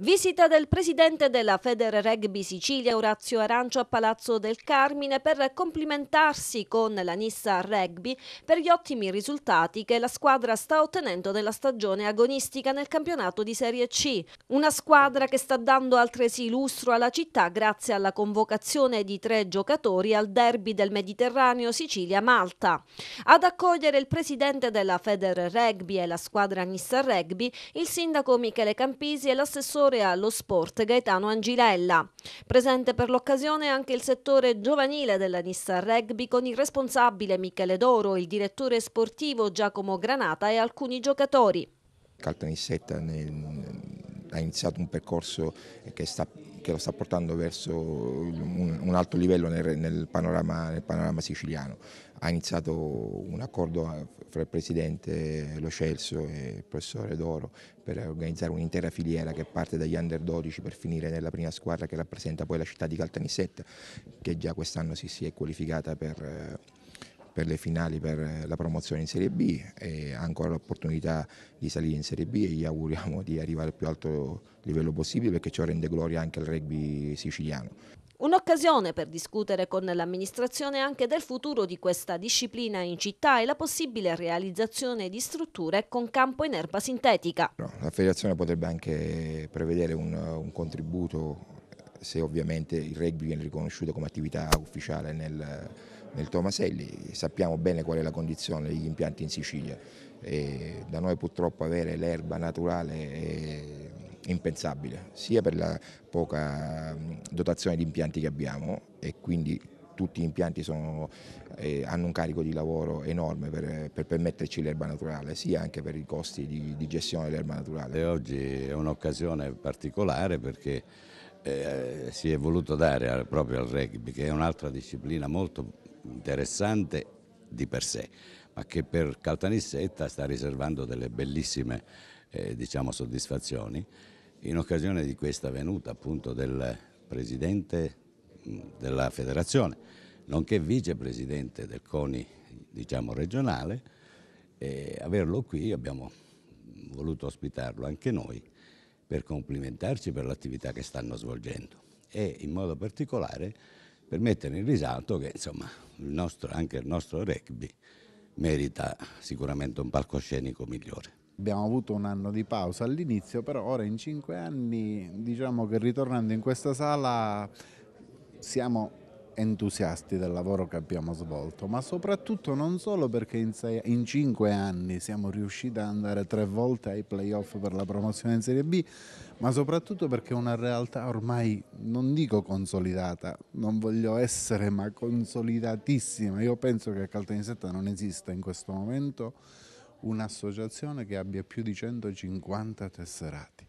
Visita del presidente della Feder Rugby Sicilia Orazio Arancio a Palazzo del Carmine per complimentarsi con la Nissa Rugby per gli ottimi risultati che la squadra sta ottenendo nella stagione agonistica nel campionato di Serie C. Una squadra che sta dando altresì lustro alla città grazie alla convocazione di tre giocatori al derby del Mediterraneo Sicilia-Malta. Ad accogliere il presidente della Feder Rugby e la squadra Nissa Rugby, il sindaco Michele Campisi e l'assessore assessore allo sport Gaetano Angirella. Presente per l'occasione anche il settore giovanile della Nissa Rugby con il responsabile Michele Doro, il direttore sportivo Giacomo Granata e alcuni giocatori. Caltanissetta nel, ha iniziato un percorso che sta che lo sta portando verso un, un alto livello nel, nel, panorama, nel, panorama, siciliano. Ha iniziato un accordo eh, fra il presidente Lo Celso e il professore Doro per organizzare un'intera filiera che parte dagli under 12 per finire nella prima squadra che rappresenta poi la città di Caltanissetta che già quest'anno si, si è qualificata per eh, per le finali per eh, la promozione in Serie B e ancora l'opportunità di salire in Serie B e gli auguriamo di arrivare al più alto livello possibile perché ciò rende gloria anche al rugby siciliano. Un'occasione per discutere con l'amministrazione anche del futuro di questa disciplina in città e la possibile realizzazione di strutture con campo in erba sintetica. la federazione potrebbe anche prevedere un, un contributo se ovviamente il rugby viene riconosciuto come attività ufficiale nel, nel Tomaselli, sappiamo bene qual è la condizione degli impianti in Sicilia, e da noi purtroppo avere l'erba naturale è impensabile, sia per la poca dotazione di impianti che abbiamo e quindi tutti gli impianti sono, eh, hanno un carico di lavoro enorme per, per permetterci l'erba naturale, sia anche per i costi di, di gestione dell'erba naturale. E oggi è un'occasione particolare perché eh, si è voluto dare proprio al rugby, che è un'altra disciplina molto interessante di per sé, ma che per Caltanissetta sta riservando delle bellissime eh, diciamo, soddisfazioni in occasione di questa venuta appunto del Presidente mm, della Federazione, nonché Vicepresidente del CONI diciamo, regionale, e eh, averlo qui abbiamo voluto ospitarlo anche noi per complimentarci per l'attività che stanno svolgendo e in modo particolare per mettere in risalto che insomma, il nostro, anche il nostro rugby merita sicuramente un palcoscenico migliore. Abbiamo avuto un anno di pausa all'inizio, però ora in cinque anni diciamo che ritornando in questa sala siamo entusiasti del lavoro che abbiamo svolto, ma soprattutto non solo perché in, sei, in cinque anni siamo riusciti ad andare tre volte ai playoff per la promozione in Serie B, ma soprattutto perché è una realtà ormai, non dico consolidata, non voglio essere, ma consolidatissima. Io penso che a Caltanissetta non esista in questo momento un'associazione che abbia più di 150 tesserati